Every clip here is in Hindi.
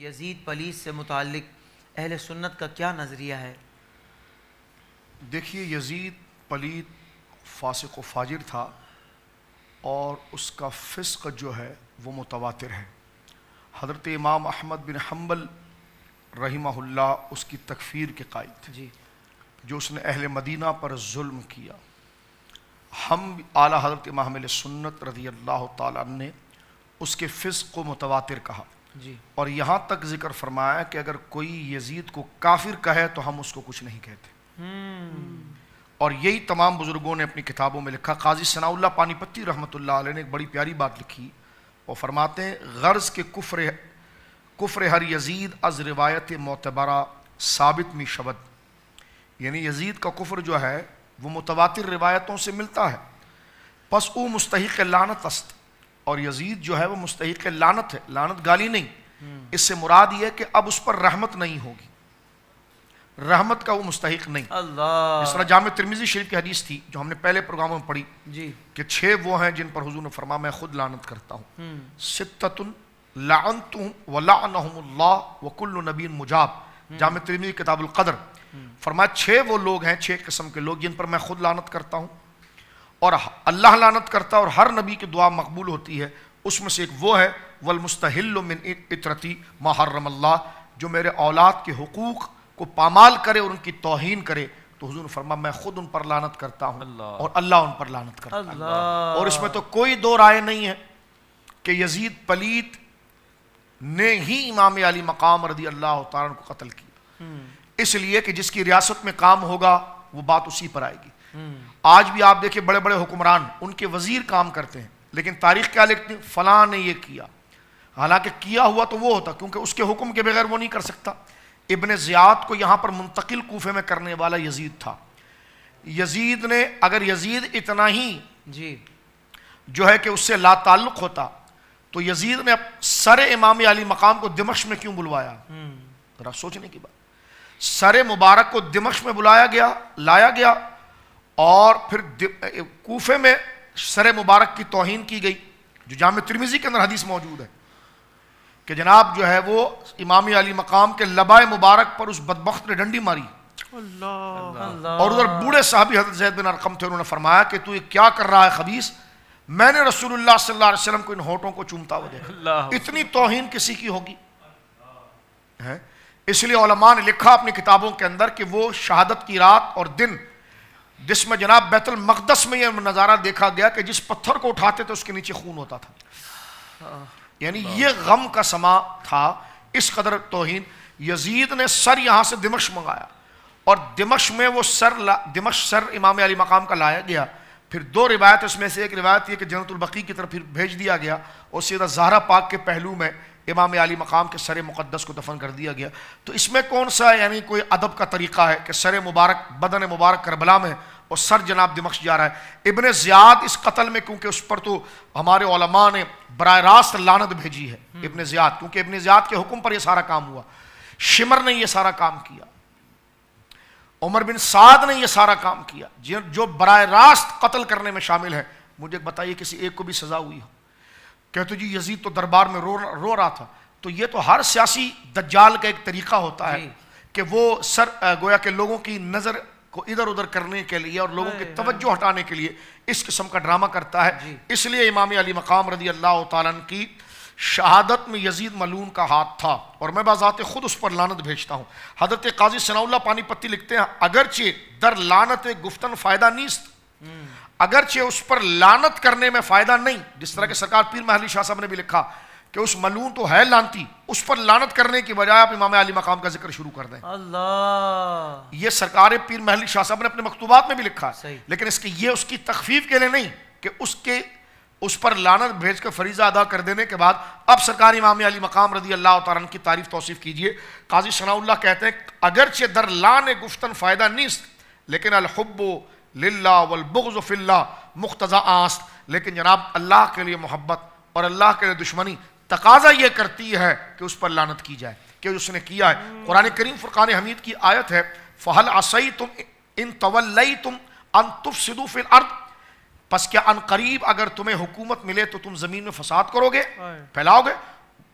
यजीद पलीस से मुतक अहल सुन्नत का क्या नज़रिया है देखिए यजीद पलीत फासिक व फाजिर था और उसका फ़िस्क जो है वो मुतवातिर है हज़रत इमाम अहमद बिन हम्बल रहीमहुल्ला उसकी तकफ़ीर के कायद थे जी जो उसने अहल मदीना पर जुल्म किया हम आला हज़रत इमाम सुन्नत रज़ी अल्लाह ताला ने उसके फ़िस्क को मुतवातिर कहा जी और यहाँ तक जिक्र फरमाया कि अगर कोई यजीद को काफिर कहे तो हम उसको कुछ नहीं कहते हम्म। और यही तमाम बुजुर्गों ने अपनी किताबों में लिखा काजी सनाउल्ला पानीपति रहमत ने एक बड़ी प्यारी बात लिखी वो फरमाते हैं गर्ज के कुफ्र कुफ्र हर यजीद अज रिवायत मोतबरा साबित मी शबद यानी यजीद का कुफ्र जो है वो मुतवा रिवायतों से मिलता है पस ऊ मुस्तक लानत अस्त और यजीद जो है वो मुस्तक लानत है लानत गाली नहीं इससे मुराद ये कि अब उस पर रहमत नहीं होगी रहमत का वो मुस्तक नहीं अल्लाह जाम तिरमिजी शरीफ की हदीस थी जो हमने पहले प्रोग्राम में पढ़ी जी कि छह वो हैं जिन पर हजू ने फरमा मैं खुद लानत करता हूँ सितुन लानत वला वकुल नबीन मुजाब जाम तिरमिजी किताबुल कदर हम्म। फरमा छः वो लोग हैं छः किस्म के लोग जिन पर मैं खुद लानत करता हूँ और अल्लाह लानत करता और हर नबी की दुआ मकबूल होती है उसमें से एक वो है वलमुस्तहिल इतरती महर्रमल्ला जो मेरे औलाद के हकूक़ को पामाल करे और उनकी तोहन करे तो हजूर फरमा मैं खुद उन पर लानत करता हूँ और अल्लाह उन पर लानत करता है और इसमें तो कोई दो राय नहीं है कि यजीद पलीत ने ही इमाम अली मकाम रदी अल्लाह तार को कत्ल किया हम्म। इसलिए कि जिसकी रियासत में काम होगा वो बात उसी पर आएगी आज भी आप देखिए बड़े बड़े हुक्मरान उनके वजीर काम करते हैं लेकिन तारीख क्या लिखते हैं फलां ने यह किया हालांकि किया हुआ तो वो होता क्योंकि उसके हुक्म के बगैर वो नहीं कर सकता इबन ज़ियाद को यहां पर मुंतकिल कूफे में करने वाला यजीद था यजीद ने अगर यजीद इतना ही जी जो है कि उससे ला ताल्लुक होता तो यजीद ने सर इमाम अली मकाम को दिमश में क्यों बुलवाया हम्म। जरा सोचने की बात सर मुबारक को दिमश में बुलाया गया लाया गया और फिर कोफे में सर मुबारक की तोहन की गई जो जाम त्रिमिजी के अंदर हदीस मौजूद है कि जनाब जो है वो इमाम अली मकाम के लबा मुबारक पर उस बदबख्त ने डंडी मारी अल्लाह और उधर बूढ़े साहबी हजरत जैद बिन अरकम थे उन्होंने फरमाया कि तू ये क्या कर रहा है खबीस मैंने रसूलुल्लाह सल्लल्लाहु अलैहि वसल्लम को इन होठों को चूमता हुआ देखा इतनी तोहन किसी की होगी है इसलिए ने लिखा अपनी किताबों के अंदर कि वो शहादत की रात और दिन जिसमें जनाब बैतुल मकदस में यह नज़ारा देखा गया कि जिस पत्थर को उठाते थे उसके नीचे खून होता था यानी ये गम का समा था इस कदर तोहिन यजीद ने सर यहां से दिमश मंगाया और दिमश में वो सर दिमश सर इमाम अली मकाम का लाया गया फिर दो रिवायत उसमें से एक रिवायत यह कि जनतुलबकी की तरफ फिर भेज दिया गया और सीधा जहरा पाक के पहलू में इमाम अली मकाम के सर मुक़दस को दफन कर दिया गया तो इसमें कौन सा यानी कोई अदब का तरीक़ा है कि सर मुबारक बदन मुबारक करबला में और सर जनाब दिमक्श जा रहा है इबन ज़ियाद इस कत्ल में क्योंकि उस पर तो हमारे ओलमा ने बर रास्त लानत भेजी है इबन ज़ियाद क्योंकि इबन ज़ियाद के हुक्म पर यह सारा काम हुआ शिमर ने यह सारा काम किया उमर बिन साद ने यह सारा काम किया जो बर रास्त कत्ल करने में शामिल है मुझे बताइए किसी एक को भी सज़ा हुई हो कहते तो जी यजीद तो दरबार में रो रो रहा था तो ये तो हर सियासी दज्जाल का एक तरीका होता है कि वो सर गोया के लोगों की नज़र को इधर उधर करने के लिए और लोगों की तवज्जो हाँ। हटाने के लिए इस किस्म का ड्रामा करता है इसलिए इमाम अली मकाम रजी अल्लाह तन की शहादत में यजीद मलून का हाथ था और मैं बाजात खुद उस पर लानत भेजता हूँ हजरत काजी सनाउल्ला पानीपत्ती लिखते हैं अगरचे दर लानत गुफ्तन फ़ायदा नीस्त हम्म। अगरचे उस पर लानत करने में फायदा नहीं जिस तरह के सरकार पीर महली शाह साहब ने भी लिखा कि उस मलून तो है लानती उस पर लानत करने की बजाय आप इमाम अली मकाम का जिक्र शुरू कर दें यह सरकार पीर महली शाह साहब ने अपने मकतूबात में भी लिखा लेकिन इसकी ये उसकी तकफीफ के लिए नहीं कि उसके उस पर लानत भेज कर फरीजा अदा कर देने के बाद अब सरकार इमाम अली मकाम रदी अल्लाह तारन की तारीफ तोसीफ़ कीजिए काजी सनाउल्ला कहते हैं अगरचे दर लान गुफ्तन फ़ायदा निस्त लेकिन अलहब्बो लिल्ला वल फिल्ला मुख्तज़ा आस लेकिन जनाब अल्लाह के लिए मोहब्बत और अल्लाह के लिए दुश्मनी तकाजा यह करती है कि उस पर लानत की जाए कि उसने किया है कुरान करीम फ़ुरान हमीद की आयत है फ़हल असई तुम इन तवलई तुम अन तुफ फिल अर्द बस क्या अन करीब अगर तुम्हें हुकूमत मिले तो तुम ज़मीन में फसाद करोगे फैलाओगे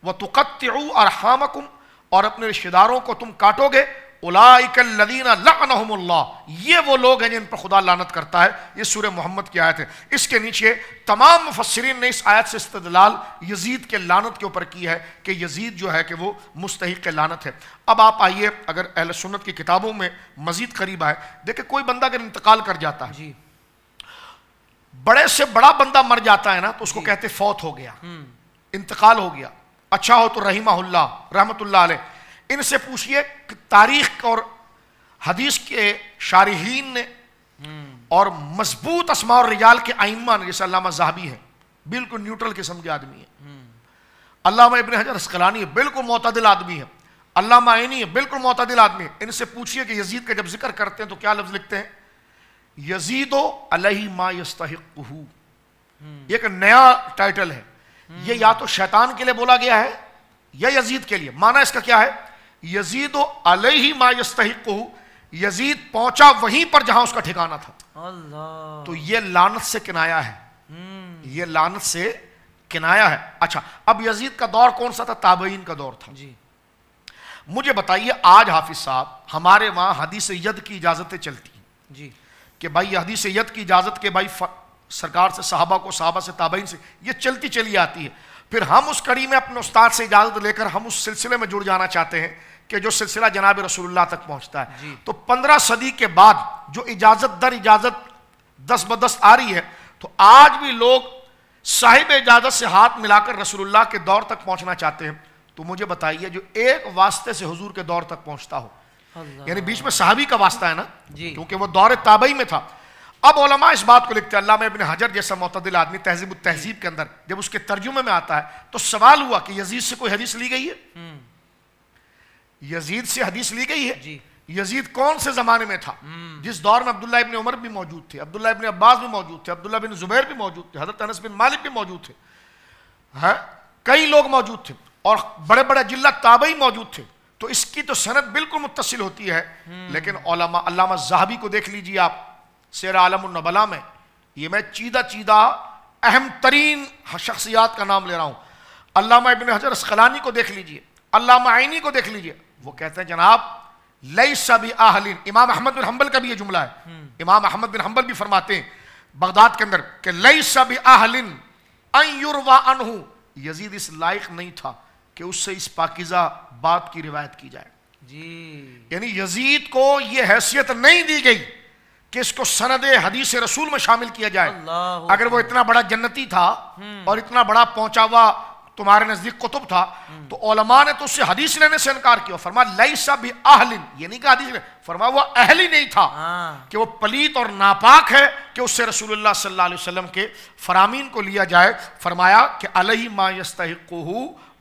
वह तुकत्तु अरहामकुम और अपने रिश्तेदारों को तुम काटोगे ये वो लोग हैं जिन पर खुदा लानत करता है ये सूर्य मोहम्मद की आयत है इसके नीचे तमाम मुफसरीन ने इस आयत से इस्तलाल यजीद के लानत के ऊपर की है कि यजीद जो है कि वो मुस्तक लानत है अब आप आइए अगर अहल सुन्नत की किताबों में मजीद करीब आए देखे कोई बंदा अगर इंतकाल कर जाता है जी बड़े से बड़ा बंदा मर जाता है ना तो उसको कहते फौत हो गया इंतकाल हो गया अच्छा हो तो रहीमा रहमत इनसे पूछिए तारीख और हदीस के शारहीन ने और मजबूत असमा और रिजाल के आइमा ने जैसे अलामा जहाबी है बिल्कुल न्यूट्रल किस्म के आदमी है हम्म। अलामा इबन हजर अस्कलानी है बिल्कुल मतदिल आदमी है अलामा आइनी है बिल्कुल मतदिल आदमी है इनसे पूछिए कि यजीद का जब जिक्र करते हैं तो क्या लफ्ज लिखते हैं यजीदो अलही मा हम्म। एक नया टाइटल है हम्म। ये या तो शैतान के लिए बोला गया है या यजीद के लिए माना इसका क्या है यजीद अलही मास्तक यजीद पहुंचा वहीं पर जहां उसका ठिकाना था तो ये लानत से किनाया है हम्म। ये लानत से किनाया है अच्छा अब यजीद का दौर कौन सा था ताबईन का दौर था जी मुझे बताइए आज हाफिज साहब हमारे वहां हदीस यद की इजाजतें चलती हैं जी कि भाई हदीस यद की इजाजत के भाई सरकार से साहबा को साहबा से ताबईन से ये चलती चली आती है फिर हम उस कड़ी में अपने उस्ताद से इजाजत लेकर हम उस सिलसिले में जुड़ जाना चाहते हैं कि जो सिलसिला जनाब रसूलुल्लाह तक पहुंचता है तो पंद्रह सदी के बाद जो इजाजत दर इजाजत दस बदस आ रही है तो आज भी लोग साहिब इजाजत से हाथ मिलाकर रसूलुल्लाह के दौर तक पहुंचना चाहते हैं तो मुझे बताइए जो एक वास्ते से हुजूर के दौर तक पहुंचता हो यानी बीच में साहबी का वास्ता है ना क्योंकि वह दौरे ताबई में था अब ओलमा इस बात को लिखते हैं अल्लाह इबन हजर जैसा मतदिल आदमी तहजीब तहजीब के अंदर जब उसके तर्जुमे में आता है तो सवाल हुआ कि यजीद से कोई हदीस ली गई है हम्म। यजीद से हदीस ली गई है जी यजीद कौन से जमाने में था हम्म। जिस दौर में अब्दुल्ला इबन उमर भी मौजूद थे अब्दुल्ला इबन अब्बास भी मौजूद थे अब्दुल्ला बिन जुबैर भी मौजूद थे हजरत अनस बिन मालिक भी मौजूद थे हाँ कई लोग मौजूद थे और बड़े बड़े जिला ताबई मौजूद थे तो इसकी तो सनत बिल्कुल मुتصل होती है हम्म। लेकिन अलामा जहाबी को देख लीजिए आप सैर आलमबला में ये मैं चीदा चीदा अहम तरीन शख्सियात का नाम ले रहा हूँ अलामा इबन हजर असकलानी को देख लीजिए अलामा आइनी को देख लीजिए वो कहते हैं जनाब लई शबी आहलिन इमाम अहमद बिन हम्बल का भी ये जुमला है हम्म। इमाम अहमद बिन हम्बल भी फरमाते हैं बगदाद के अंदर कि लई शबी आहलिन अनहू यजीद इस लायक नहीं था कि उससे इस पाकिजा बात की रिवायत की जाए जी यानी यजीद को यह हैसियत नहीं दी गई कि इसको सनद हदीस रसूल में शामिल किया जाए अगर वो इतना बड़ा जन्नती था हम्म। और इतना बड़ा पहुंचा हुआ तुम्हारे नजदीक कुतुब था तो ओलमा ने तो उससे हदीस लेने से इनकार किया फरमा लई सा भी आहलिन ये नहीं कहा हदीस फरमा वो अहली नहीं था हाँ। कि वो पलीत और नापाक है कि उससे रसूलुल्लाह सल्लल्लाहु अलैहि वसल्लम के फरामीन को लिया जाए फरमाया कि अलही मा यस्तहकू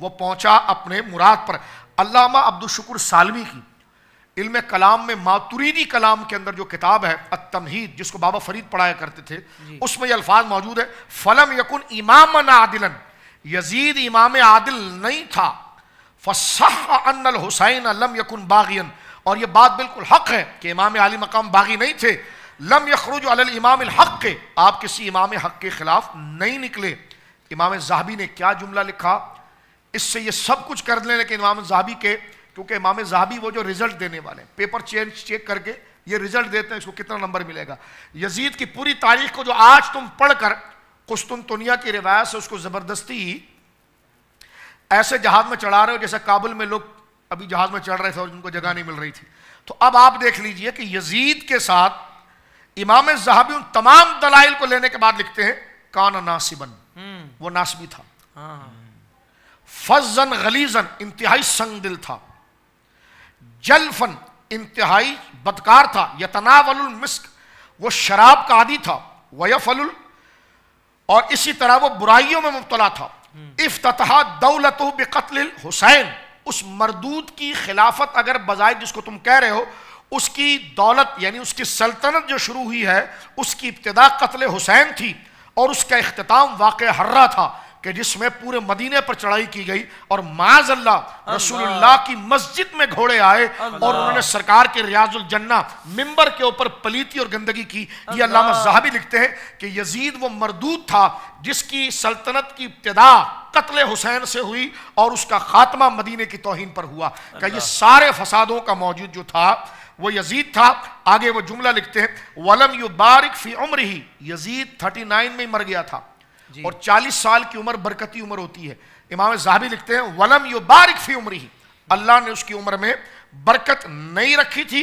वो पहुंचा अपने मुराद पर अलामा अब्दुलशकुर सालवी की इल्म कलाम में मातुरीदी कलाम के अंदर जो किताब है अतमहीद जिसको बाबा फरीद पढ़ाया करते थे उसमें ये अल्फाज मौजूद है फलम यकुन इमाम आदिलन यजीद इमाम आदिल नहीं था फसल हुसैन लम यकुन बागियन और ये बात बिल्कुल हक है कि इमाम आली मकाम बागी नहीं थे लम यखरुज अल इमाम हक के आप किसी इमाम हक के खिलाफ नहीं निकले इमाम जहाबी ने क्या जुमला लिखा इससे ये सब कुछ कर लें लेकिन इमाम जहाबी के क्योंकि इमाम जहाबी वो जो रिजल्ट देने वाले हैं पेपर चेंज चेक करके ये रिजल्ट देते हैं इसको कितना नंबर मिलेगा यजीद की पूरी तारीख को जो आज तुम पढ़कर कुस्तुनतुनिया की रिवायत से उसको ज़बरदस्ती ऐसे जहाज़ में चढ़ा रहे हो जैसे काबुल में लोग अभी जहाज़ में चढ़ रहे थे और उनको जगह नहीं मिल रही थी तो अब आप देख लीजिए कि यजीद के साथ इमाम जहाबी उन तमाम दलाइल को लेने के बाद लिखते हैं कान नासिबन हम्म। वो नासिबी था हाँ। फजन गलीजन इंतहाई संग दिल था जलफन इंतहाई बदकार था यतनावल मिस्क वो शराब का आदि था वयफल और इसी तरह वो बुराइयों में मुबतला था हम्म। इफ्तहा दौलत बेकतल हुसैन उस मरदूद की खिलाफत अगर बजाय जिसको तुम कह रहे हो उसकी दौलत यानी उसकी सल्तनत जो शुरू हुई है उसकी इब्तदा कत्ल हुसैन थी और उसका अख्ताम वाक़ हर्रा था कि जिसमें पूरे मदीने पर चढ़ाई की गई और अल्लाह रसूलुल्लाह की मस्जिद में घोड़े आए और उन्होंने सरकार के रियाजुल जन्ना मिंबर के ऊपर पलीती और गंदगी की ये अल्लामा जहाबी लिखते हैं कि यजीद वो मरदूद था जिसकी सल्तनत की इब्तदा कत्ल हुसैन से हुई और उसका खात्मा मदीने की तोहन पर हुआ क्या ये सारे फसादों का मौजूद जो था वो यजीद था आगे वो जुमला लिखते हैं वलम यु बारिक फी उम्र ही यजीद थर्टी नाइन में मर गया था और 40 साल की उम्र बरकती उम्र होती है इमाम जहाबी लिखते हैं वलम यो बारिक फी उम्र ही अल्लाह ने उसकी उम्र में बरकत नहीं रखी थी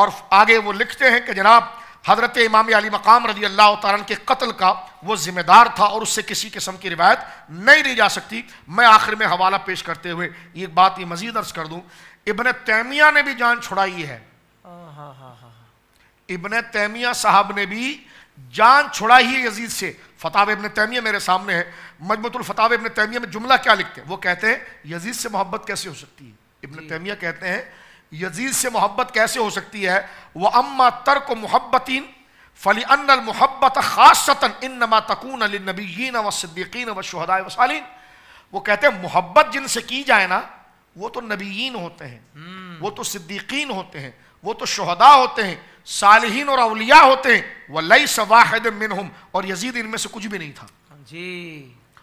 और आगे वो लिखते हैं कि जनाब हजरत इमाम अली मकाम रजी अल्लाह तारन के कत्ल का वो जिम्मेदार था और उससे किसी किस्म की रिवायत नहीं ली जा सकती मैं आखिर में हवाला पेश करते हुए ये बात ये मजीद अर्ज कर दूँ इबन तैमिया ने भी जान छुड़ाई है इबन तैमिया साहब ने भी जान छुड़ाई है यजीद से फ़ताब इबन तैमिया मेरे सामने है मजमतुल फताब इबन तैमिया में जुमला क्या लिखते हैं वो कहते हैं यजीज़ से मोहब्बत कैसे हो सकती है इबन तैमिया कहते हैं यजीज़ से मोहब्बत कैसे हो सकती है वह अम्मा तर्क मोहब्बतीन फली अन मोहब्बत ख़ासता इन नमा तकून नबीन व सिद्दीकीन व शहदाय वसालीन वो कहते हैं मोहब्बत जिनसे की जाए ना वो तो नबीन होते हैं हम्म। वो तो सिद्दीकीन होते हैं वो तो शहदा होते हैं सालहीन और अवलिया होते हैं वह लई सवाहद मिनहुम और यजीद इनमें से कुछ भी नहीं था जी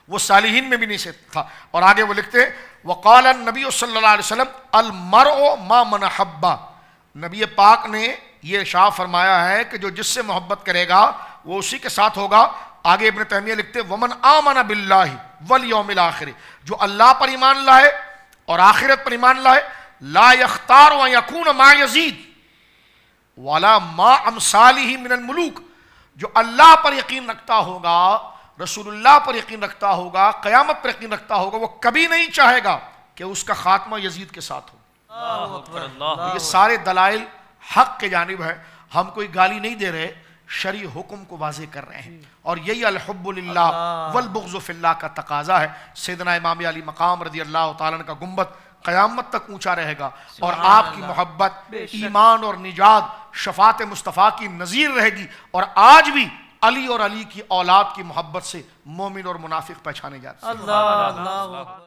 वो सालहीन में भी नहीं से था और आगे वो लिखते हैं वकाल नबी सल्लाम अलमर मा मनहब्बा नबी पाक ने यह शाह फरमाया है कि जो जिससे मोहब्बत करेगा वो उसी के साथ होगा आगे अपने तहमिया लिखते वमन आमन बिल्ला वल योम आखिर जो अल्लाह पर ईमान लाए और आखिरत पर ईमान लाए ला यख्तार मा यजीद वाला मा मिनल मलूक जो अल्लाह पर यकीन रखता होगा रसूलुल्लाह पर यकीन रखता होगा क़यामत पर यकीन रखता होगा वो कभी नहीं चाहेगा कि उसका ख़ात्मा यजीद के साथ हो तो ये सारे दलाइल हक के जानब है हम कोई गाली नहीं दे रहे शरी हुक्म को वाजे कर रहे हैं और यही अलहबुल्ला वलबुज़फ़िल्ला का तकाजा है सदना इमाम अली मकाम रदी अल्लाह तुम्बत का कयामत तक ऊंचा रहेगा और आपकी मोहब्बत ईमान और निजात शफात मुस्तफ़ा की नज़ीर रहेगी और आज भी अली और अली की औलाद की मोहब्बत से मोमिन और मुनाफिक पहचाने जाते हैं